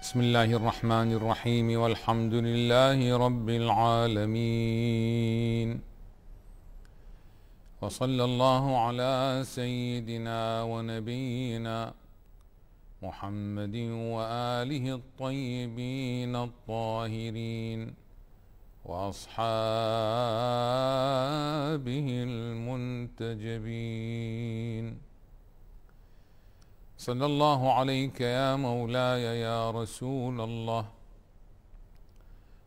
بسم الله الرحمن الرحيم والحمد لله رب العالمين وصلى الله على سيدنا ونبينا محمد واله الطيبين الطاهرين واصحابه المنتجبين صلى الله عليك يا مولاي يا رسول الله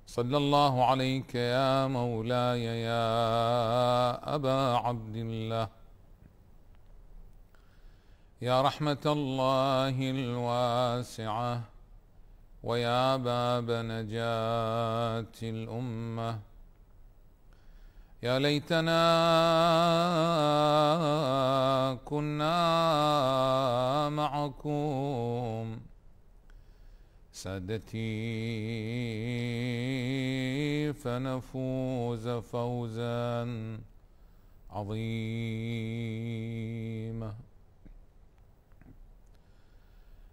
صلى الله عليك يا مولاي يا أبا عبد الله يا رحمة الله الواسعة ويا باب نجاة الأمة يا ليتنا كنا معكم سادتي فنفوز فوزا عظيما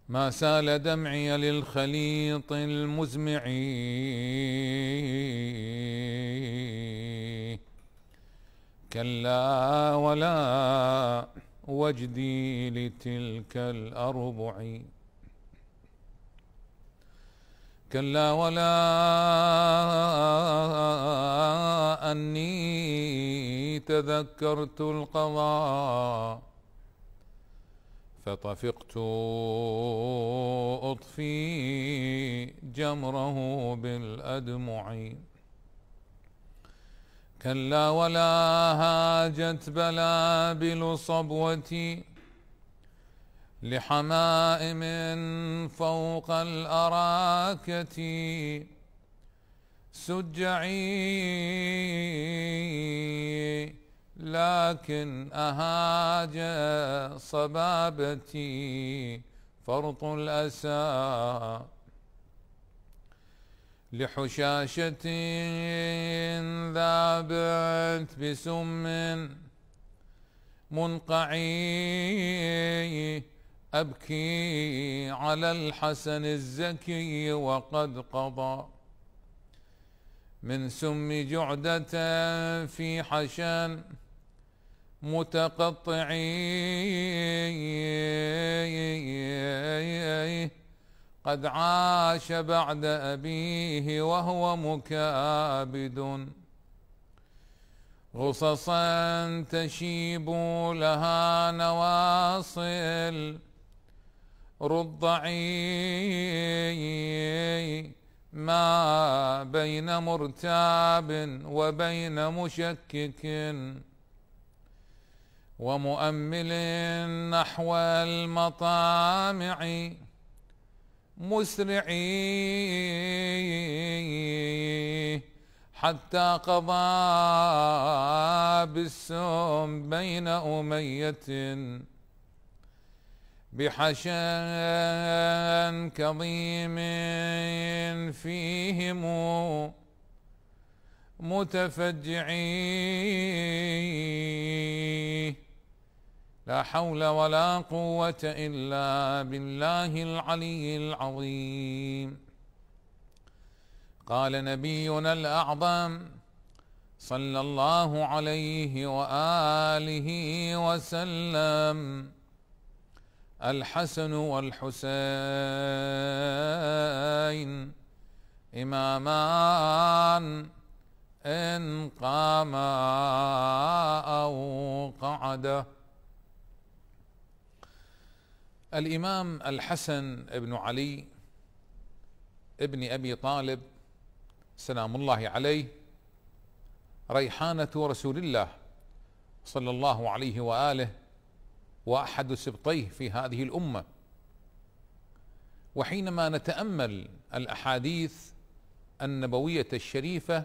ما سال دمعي للخليط المزمعين كلا ولا وجدي لتلك الأربع كلا ولا أني تذكرت القضاء فطفقت أطفي جمره بالأدمع كلا ولا هاجت بلابل صبوتي لحمائم فوق الأراكة سجعي لكن أهاج صبابتي فرط الأسى لحشاشة ذابت بسم منقعي أبكي على الحسن الزكي وقد قضى من سم جعدة في حشان متقطعي قد عاش بعد أبيه وهو مكابد غصصا تشيب لها نواصل رضعي ما بين مرتاب وبين مشكك ومؤمل نحو المطامع مسرعي حتى قضى بالسم بين أمية بحشن كظيم فيهم متفجعين لا حول ولا قوة إلا بالله العلي العظيم قال نبينا الأعظم صلى الله عليه وآله وسلم الحسن والحسين إمامان إن قاما أو قعده الامام الحسن بن علي ابن ابي طالب سلام الله عليه ريحانه رسول الله صلى الله عليه واله واحد سبطيه في هذه الامه وحينما نتامل الاحاديث النبويه الشريفه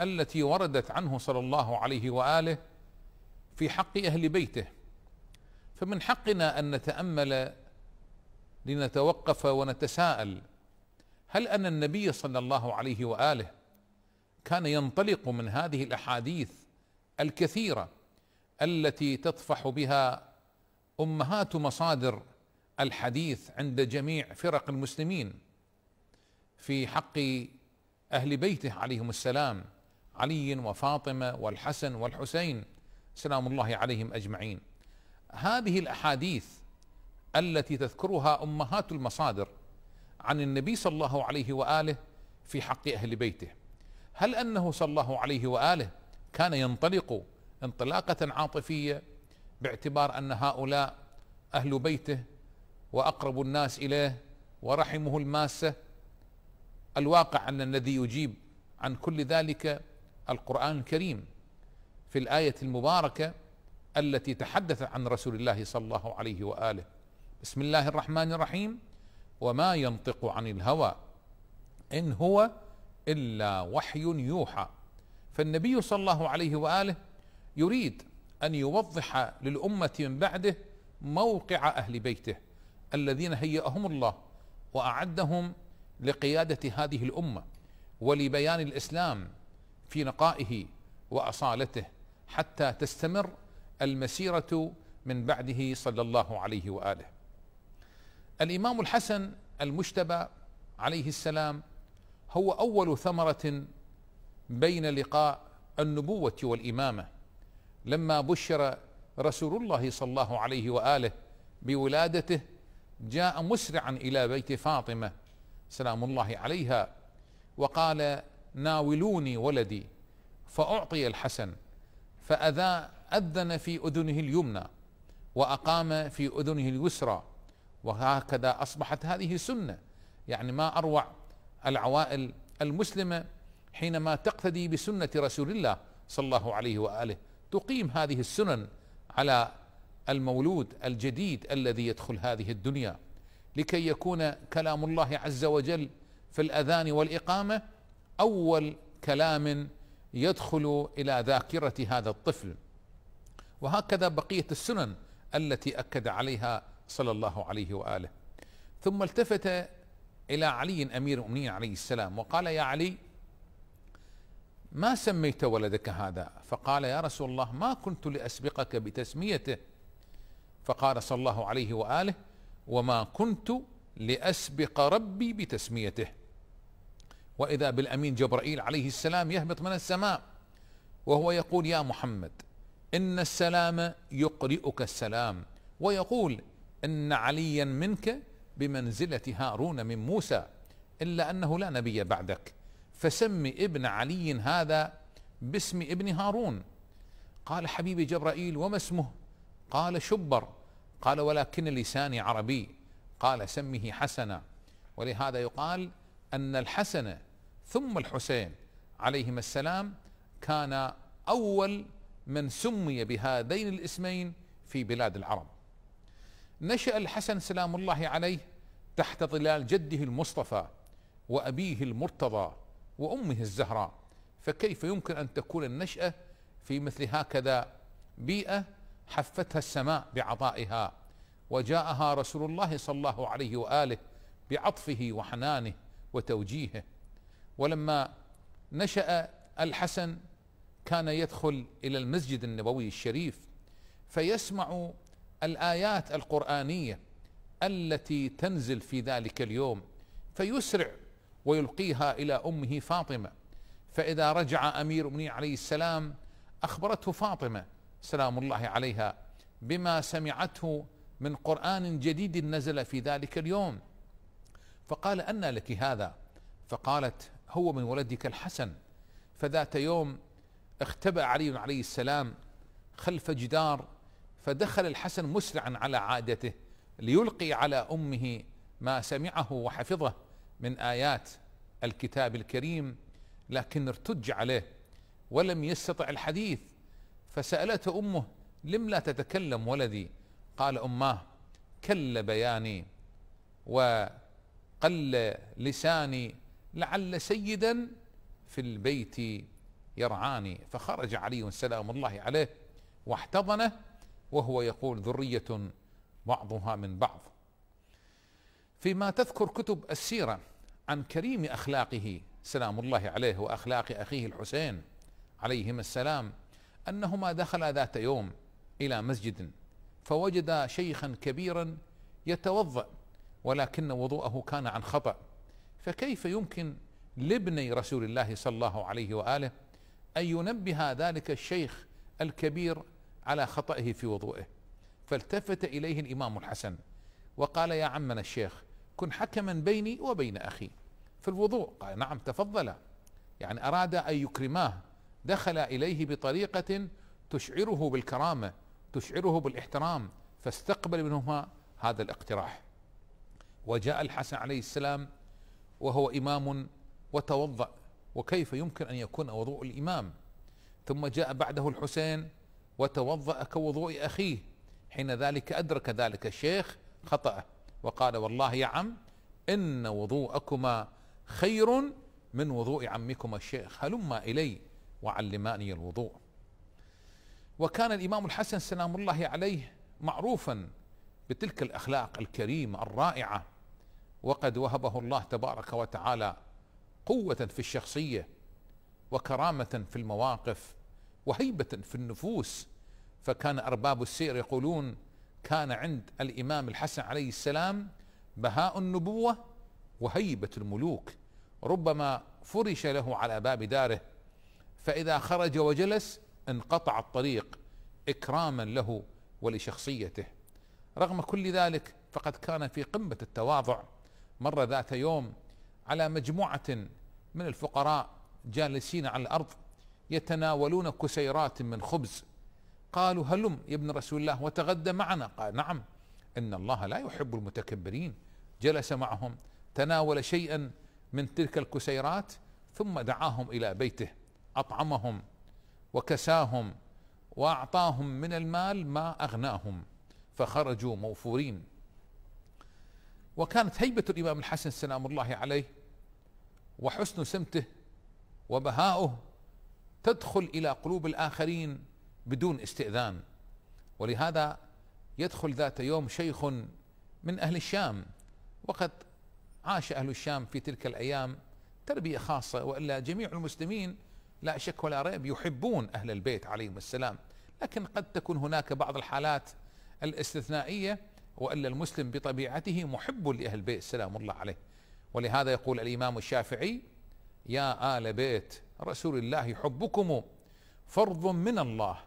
التي وردت عنه صلى الله عليه واله في حق اهل بيته فمن حقنا ان نتامل لنتوقف ونتساءل هل ان النبي صلى الله عليه واله كان ينطلق من هذه الاحاديث الكثيره التي تطفح بها امهات مصادر الحديث عند جميع فرق المسلمين في حق اهل بيته عليهم السلام علي وفاطمه والحسن والحسين سلام الله عليهم اجمعين هذه الاحاديث التي تذكرها امهات المصادر عن النبي صلى الله عليه واله في حق اهل بيته هل انه صلى الله عليه واله كان ينطلق انطلاقه عاطفيه باعتبار ان هؤلاء اهل بيته واقرب الناس اليه ورحمه الماسه الواقع ان الذي يجيب عن كل ذلك القران الكريم في الايه المباركه التي تحدثت عن رسول الله صلى الله عليه واله بسم الله الرحمن الرحيم وما ينطق عن الهوى ان هو الا وحي يوحى فالنبي صلى الله عليه واله يريد ان يوضح للامه من بعده موقع اهل بيته الذين هيأهم الله واعدهم لقياده هذه الامه ولبيان الاسلام في نقائه واصالته حتى تستمر المسيرة من بعده صلى الله عليه وآله الإمام الحسن المجتبى عليه السلام هو أول ثمرة بين لقاء النبوة والإمامة لما بشر رسول الله صلى الله عليه وآله بولادته جاء مسرعا إلى بيت فاطمة سلام الله عليها وقال ناولوني ولدي فأعطي الحسن فأذا أذن في أذنه اليمنى وأقام في أذنه اليسرى وهكذا أصبحت هذه سنة يعني ما أروع العوائل المسلمة حينما تقتدي بسنة رسول الله صلى الله عليه وآله تقيم هذه السنن على المولود الجديد الذي يدخل هذه الدنيا لكي يكون كلام الله عز وجل في الاذان والاقامه اول كلام يدخل الى ذاكره هذا الطفل وهكذا بقية السنن التي أكد عليها صلى الله عليه وآله ثم التفت إلى علي أمير المؤمنين عليه السلام وقال يا علي ما سميت ولدك هذا فقال يا رسول الله ما كنت لأسبقك بتسميته فقال صلى الله عليه وآله وما كنت لأسبق ربي بتسميته وإذا بالأمين جبرائيل عليه السلام يهبط من السماء وهو يقول يا محمد إن السلام يقرئك السلام ويقول إن عليا منك بمنزلة هارون من موسى إلا أنه لا نبي بعدك فسم ابن علي هذا باسم ابن هارون قال حبيبي جبرائيل وما اسمه قال شبر قال ولكن لساني عربي قال سمه حسنا ولهذا يقال أن الحسن ثم الحسين عليهما السلام كان أول من سمي بهذين الاسمين في بلاد العرب نشأ الحسن سلام الله عليه تحت ظلال جده المصطفى وأبيه المرتضى وأمه الزهراء فكيف يمكن أن تكون النشأة في مثل هكذا بيئة حفتها السماء بعطائها وجاءها رسول الله صلى الله عليه وآله بعطفه وحنانه وتوجيهه ولما نشأ الحسن كان يدخل الى المسجد النبوي الشريف فيسمع الايات القرانيه التي تنزل في ذلك اليوم فيسرع ويلقيها الى امه فاطمه فاذا رجع امير المؤمنين عليه السلام اخبرته فاطمه سلام الله عليها بما سمعته من قران جديد نزل في ذلك اليوم فقال أن لك هذا فقالت هو من ولدك الحسن فذات يوم اختبأ علي عليه السلام خلف جدار فدخل الحسن مسرعا على عادته ليلقي على امه ما سمعه وحفظه من ايات الكتاب الكريم لكن ارتج عليه ولم يستطع الحديث فسالته امه لم لا تتكلم ولدي قال اماه كل بياني وقل لساني لعل سيدا في البيت يرعاني فخرج علي سلام الله عليه واحتضنه وهو يقول ذرية بعضها من بعض فيما تذكر كتب السيرة عن كريم أخلاقه سلام الله عليه وأخلاق أخيه الحسين عليهما السلام أنهما دخلا ذات يوم إلى مسجد فوجدا شيخا كبيرا يتوضأ ولكن وضوءه كان عن خطأ فكيف يمكن لابني رسول الله صلى الله عليه واله أن ينبه ذلك الشيخ الكبير على خطئه في وضوئه فالتفت إليه الإمام الحسن وقال يا عمنا الشيخ كن حكما بيني وبين أخي في الوضوء قال نعم تفضل يعني أراد أن يكرماه دخل إليه بطريقة تشعره بالكرامة تشعره بالاحترام فاستقبل منهما هذا الاقتراح وجاء الحسن عليه السلام وهو إمام وتوضأ وكيف يمكن أن يكون وضوء الإمام ثم جاء بعده الحسين وتوضأ كوضوء أخيه حين ذلك أدرك ذلك الشيخ خطأه وقال والله يا عم إن وضوءكما خير من وضوء عمكما الشيخ هلما إلي وعلماني الوضوء وكان الإمام الحسن سلام الله عليه معروفا بتلك الأخلاق الكريمة الرائعة وقد وهبه الله تبارك وتعالى قوة في الشخصية وكرامة في المواقف وهيبة في النفوس فكان أرباب السير يقولون كان عند الإمام الحسن عليه السلام بهاء النبوة وهيبة الملوك ربما فرش له على باب داره فإذا خرج وجلس انقطع الطريق إكراما له ولشخصيته رغم كل ذلك فقد كان في قمة التواضع مر ذات يوم على مجموعة من الفقراء جالسين على الأرض يتناولون كسيرات من خبز قالوا هلم يا ابن رسول الله وتغدى معنا قال نعم إن الله لا يحب المتكبرين جلس معهم تناول شيئا من تلك الكسيرات ثم دعاهم إلى بيته أطعمهم وكساهم وأعطاهم من المال ما أغناهم فخرجوا موفورين وكانت هيبة الإمام الحسن سلام الله عليه وحسن سمته وبهاؤه تدخل إلى قلوب الآخرين بدون استئذان ولهذا يدخل ذات يوم شيخ من أهل الشام وقد عاش أهل الشام في تلك الأيام تربية خاصة وإلا جميع المسلمين لا شك ولا ريب يحبون أهل البيت عليهم السلام لكن قد تكون هناك بعض الحالات الاستثنائية وإلا المسلم بطبيعته محب لأهل البيت سلام الله عليه ولهذا يقول الإمام الشافعي يا آل بيت رسول الله حبكم فرض من الله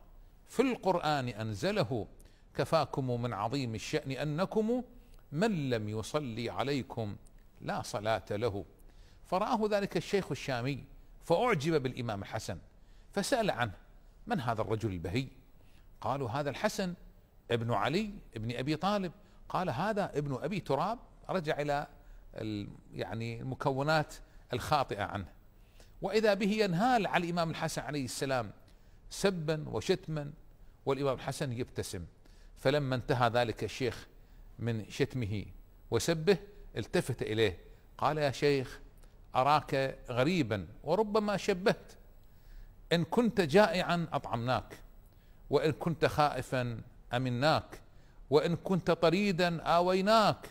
في القرآن أنزله كفاكم من عظيم الشأن أنكم من لم يصلي عليكم لا صلاة له فرآه ذلك الشيخ الشامي فأعجب بالإمام الحسن فسأل عنه من هذا الرجل البهي قالوا هذا الحسن ابن علي ابن أبي طالب قال هذا ابن أبي تراب رجع إلى يعني المكونات الخاطئة عنه وإذا به ينهال على الإمام الحسن عليه السلام سبا وشتما والإمام الحسن يبتسم فلما انتهى ذلك الشيخ من شتمه وسبه التفت إليه قال يا شيخ أراك غريبا وربما شبهت إن كنت جائعا أطعمناك وإن كنت خائفا امناك وان كنت طريدا اويناك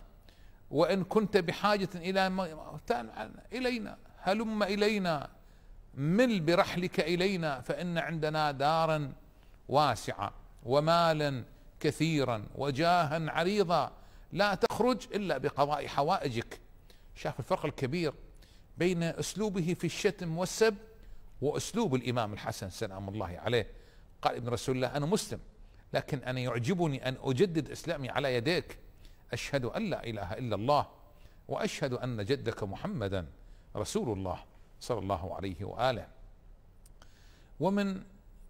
وان كنت بحاجه الى الينا هلم الينا مل برحلك الينا فان عندنا دارا واسعه ومالا كثيرا وجاها عريضا لا تخرج الا بقضاء حوائجك شاف الفرق الكبير بين اسلوبه في الشتم والسب واسلوب الامام الحسن سلام الله عليه قال ابن رسول الله انا مسلم لكن أنا يعجبني أن أجدد إسلامي على يديك أشهد أن لا إله إلا الله وأشهد أن جدك محمدا رسول الله صلى الله عليه وآله ومن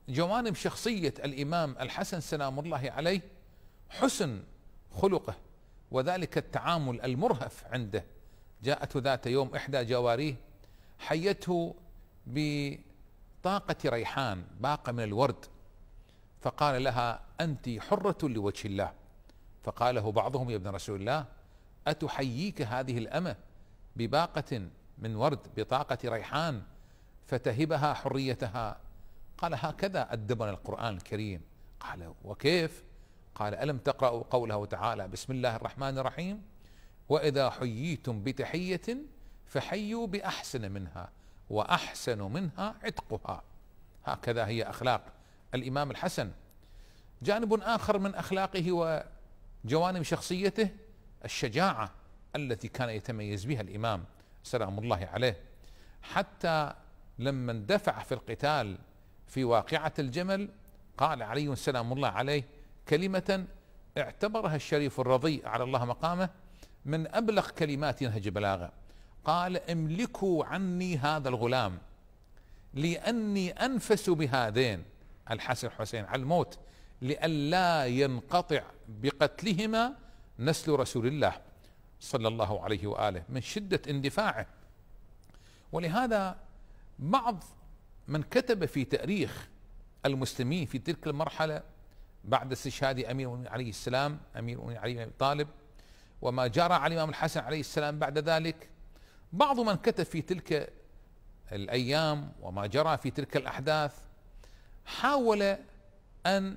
جوانب شخصية الإمام الحسن سلام الله عليه حسن خلقه وذلك التعامل المرهف عنده جاءته ذات يوم إحدى جواريه حيته بطاقة ريحان باقة من الورد فقال لها أنت حرة لوجه الله فقاله بعضهم يا ابن رسول الله أتحييك هذه الأمة بباقة من ورد بطاقة ريحان فتهبها حريتها قال هكذا أدبنا القرآن الكريم قال وكيف قال ألم تقرأوا قوله تعالى بسم الله الرحمن الرحيم وإذا حييتم بتحية فحيوا بأحسن منها وأحسن منها عتقها هكذا هي أخلاق الامام الحسن جانب اخر من اخلاقه وجوانب شخصيته الشجاعه التي كان يتميز بها الامام سلام الله عليه حتى لما اندفع في القتال في واقعه الجمل قال علي سلام الله عليه كلمه اعتبرها الشريف الرضي على الله مقامه من ابلغ كلمات نهج بلاغه قال املكوا عني هذا الغلام لاني انفس بهذين الحسن والحسين على الموت لئلا ينقطع بقتلهما نسل رسول الله صلى الله عليه واله من شده اندفاعه ولهذا بعض من كتب في تاريخ المسلمين في تلك المرحله بعد استشهاد امير المؤمنين عليه السلام امير المؤمنين علي بن ابي طالب وما جرى على الامام الحسن عليه السلام بعد ذلك بعض من كتب في تلك الايام وما جرى في تلك الاحداث حاول أن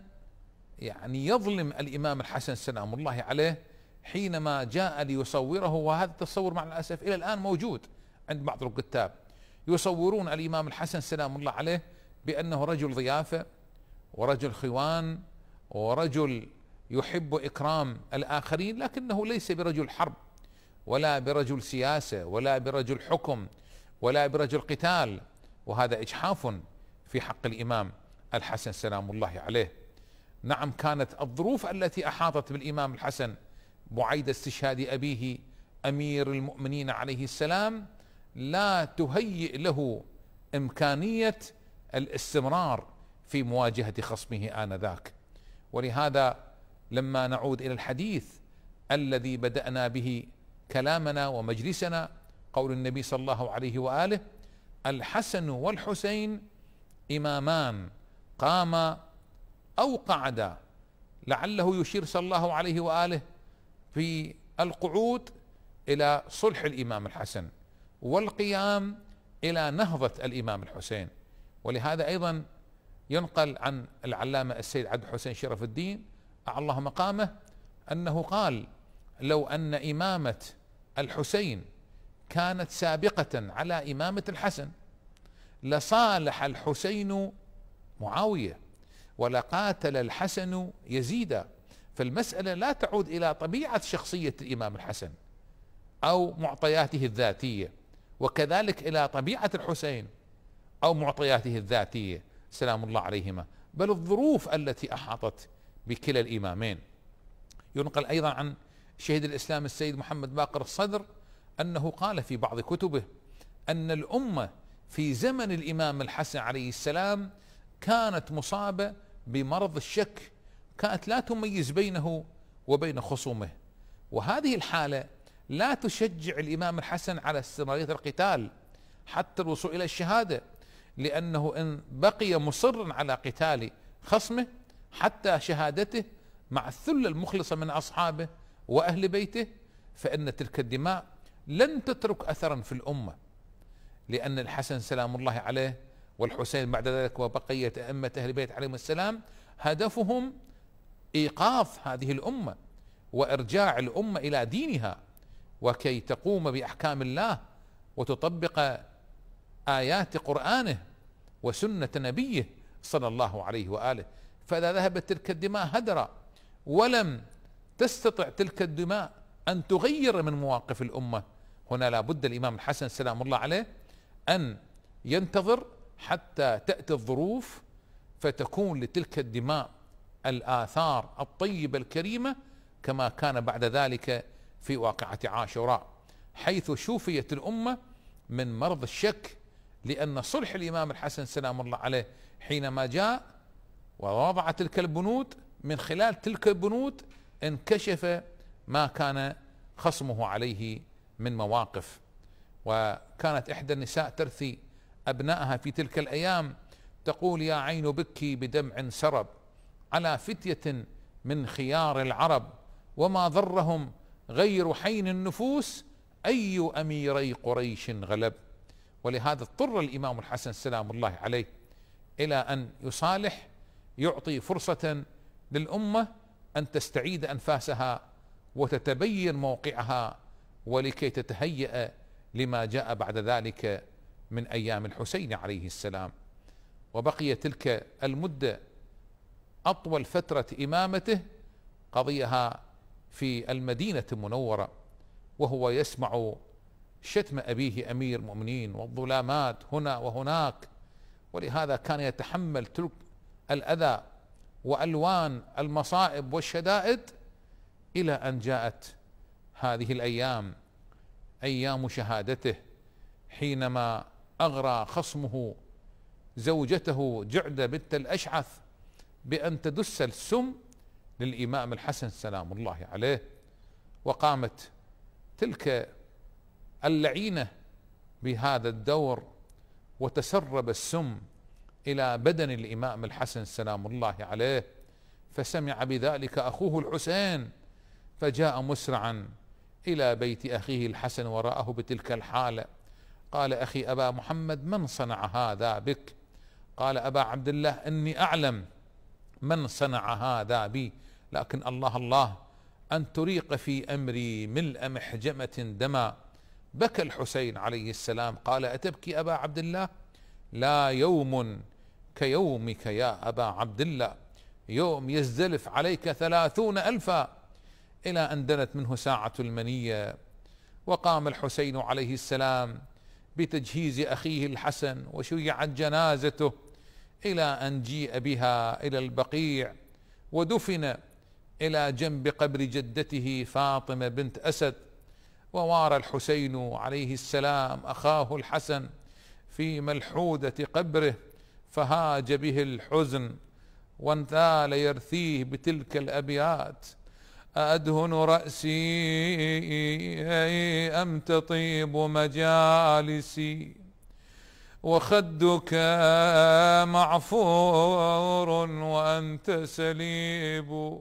يعني يظلم الإمام الحسن سلام الله عليه حينما جاء ليصوره وهذا التصور مع الأسف إلى الآن موجود عند بعض الكتاب يصورون الإمام الحسن سلام الله عليه بأنه رجل ضيافة ورجل خوان ورجل يحب إكرام الآخرين لكنه ليس برجل حرب ولا برجل سياسة ولا برجل حكم ولا برجل قتال وهذا إجحاف في حق الإمام الحسن سلام الله عليه نعم كانت الظروف التي احاطت بالامام الحسن بعيد استشهاد ابيه امير المؤمنين عليه السلام لا تهيئ له امكانيه الاستمرار في مواجهه خصمه انذاك ولهذا لما نعود الى الحديث الذي بدانا به كلامنا ومجلسنا قول النبي صلى الله عليه واله الحسن والحسين امامان قام أو قعد لعله يشير صلى الله عليه وآله في القعود إلى صلح الإمام الحسن والقيام إلى نهضة الإمام الحسين ولهذا أيضا ينقل عن العلامة السيد عبد الحسين شرف الدين الله مقامه أنه قال لو أن إمامة الحسين كانت سابقة على إمامة الحسن لصالح الحسين معاوية ولا قاتل الحسن يزيدا فالمسألة لا تعود إلى طبيعة شخصية الإمام الحسن أو معطياته الذاتية وكذلك إلى طبيعة الحسين أو معطياته الذاتية سلام الله عليهما بل الظروف التي أحاطت بكلا الإمامين ينقل أيضا عن شهيد الإسلام السيد محمد باقر الصدر أنه قال في بعض كتبه أن الأمة في زمن الإمام الحسن عليه السلام كانت مصابة بمرض الشك كانت لا تميز بينه وبين خصومه وهذه الحالة لا تشجع الإمام الحسن على استمرارية القتال حتى الوصول إلى الشهادة لأنه إن بقي مصرا على قتال خصمه حتى شهادته مع الثلة المخلصة من أصحابه وأهل بيته فإن تلك الدماء لن تترك أثرا في الأمة لأن الحسن سلام الله عليه والحسين بعد ذلك وبقية أئمة أهل البيت عليهم السلام هدفهم إيقاف هذه الأمة وإرجاع الأمة إلى دينها وكي تقوم بأحكام الله وتطبق آيات قرآنه وسنة نبيه صلى الله عليه وآله فإذا ذهبت تلك الدماء هدرا ولم تستطع تلك الدماء أن تغير من مواقف الأمة هنا لابد الإمام الحسن سلام الله عليه أن ينتظر حتى تأتي الظروف فتكون لتلك الدماء الآثار الطيبة الكريمة كما كان بعد ذلك في واقعة عاشوراء حيث شوفيت الأمة من مرض الشك لأن صلح الإمام الحسن سلام الله عليه حينما جاء ووضع تلك البنود من خلال تلك البنود انكشف ما كان خصمه عليه من مواقف وكانت إحدى النساء ترثي أبنائها في تلك الأيام تقول يا عين بكي بدمع سرب على فتية من خيار العرب وما ضرهم غير حين النفوس أي أميري قريش غلب ولهذا اضطر الإمام الحسن سلام الله عليه إلى أن يصالح يعطي فرصة للأمة أن تستعيد أنفاسها وتتبين موقعها ولكي تتهيأ لما جاء بعد ذلك من ايام الحسين عليه السلام وبقي تلك المده اطول فتره امامته قضيها في المدينه المنوره وهو يسمع شتم ابيه امير المؤمنين والظلامات هنا وهناك ولهذا كان يتحمل تلك الاذى والوان المصائب والشدائد الى ان جاءت هذه الايام ايام شهادته حينما أغرى خصمه زوجته جعدة بنت الأشعث بأن تدس السم للإمام الحسن سلام الله عليه وقامت تلك اللعينة بهذا الدور وتسرب السم إلى بدن الإمام الحسن سلام الله عليه فسمع بذلك أخوه الحسين فجاء مسرعا إلى بيت أخيه الحسن ورآه بتلك الحالة قال اخي ابا محمد من صنع هذا بك قال ابا عبد الله اني اعلم من صنع هذا بي لكن الله الله ان تريق في امري ملء محجمه دما بكى الحسين عليه السلام قال اتبكي ابا عبد الله لا يوم كيومك يا ابا عبد الله يوم يزدلف عليك ثلاثون الفا الى ان دنت منه ساعه المنيه وقام الحسين عليه السلام بتجهيز اخيه الحسن وشيعت جنازته الى ان جيء بها الى البقيع ودفن الى جنب قبر جدته فاطمه بنت اسد ووار الحسين عليه السلام اخاه الحسن في ملحوده قبره فهاج به الحزن وانثال يرثيه بتلك الابيات أدهن رأسي أم تطيب مجالسي وخدك معفور وأنت سليب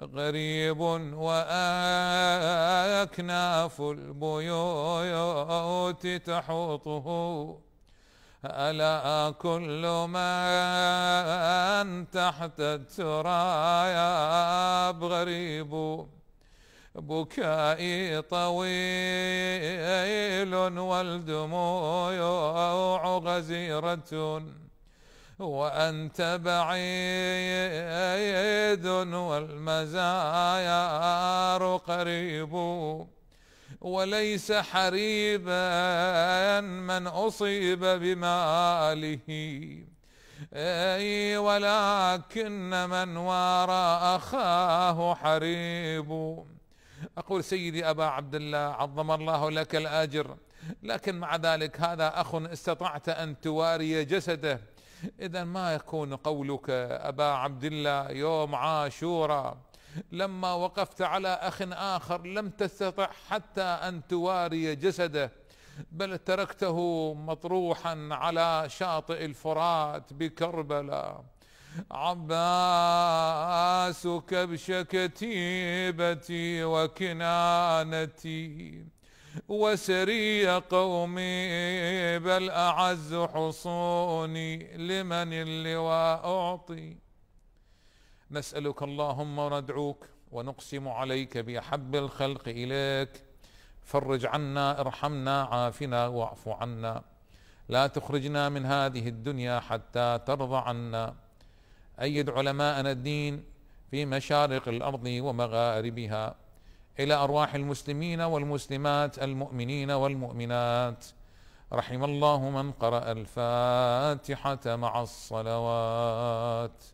غريب وأكناف البيوت تحوطه ألا كل من تحت التراب غريب بكائي طويل والدموع غزيرة وأنت بعيد والمزايا قريب وليس حريبا من أصيب بماله أي ولكن من وارى أخاه حريب أقول سيدي أبا عبد الله عظم الله لك الأجر لكن مع ذلك هذا أخ استطعت أن تواري جسده إذا ما يكون قولك أبا عبد الله يوم عاشورا لما وقفت على اخ اخر لم تستطع حتى ان تواري جسده بل تركته مطروحا على شاطئ الفرات بكربلاء عباس كبش كتيبتي وكنانتي وسري قومي بل أعز حصوني لمن اللواء أعطي نسألك اللهم وندعوك ونقسم عليك بأحب الخلق إليك فرج عنا ارحمنا عافنا واعف عنا لا تخرجنا من هذه الدنيا حتى ترضى عنا أيد علماءنا الدين في مشارق الأرض ومغاربها إلى أرواح المسلمين والمسلمات المؤمنين والمؤمنات رحم الله من قرأ الفاتحة مع الصلوات